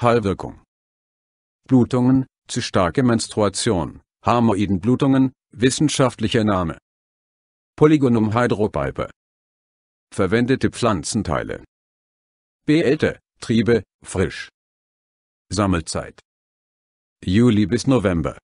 Heilwirkung. Blutungen, zu starke Menstruation, Hämorrhoidenblutungen, wissenschaftlicher Name. Polygonum hydropiper. Verwendete Pflanzenteile. Beete, Triebe, frisch. Sammelzeit. Juli bis November.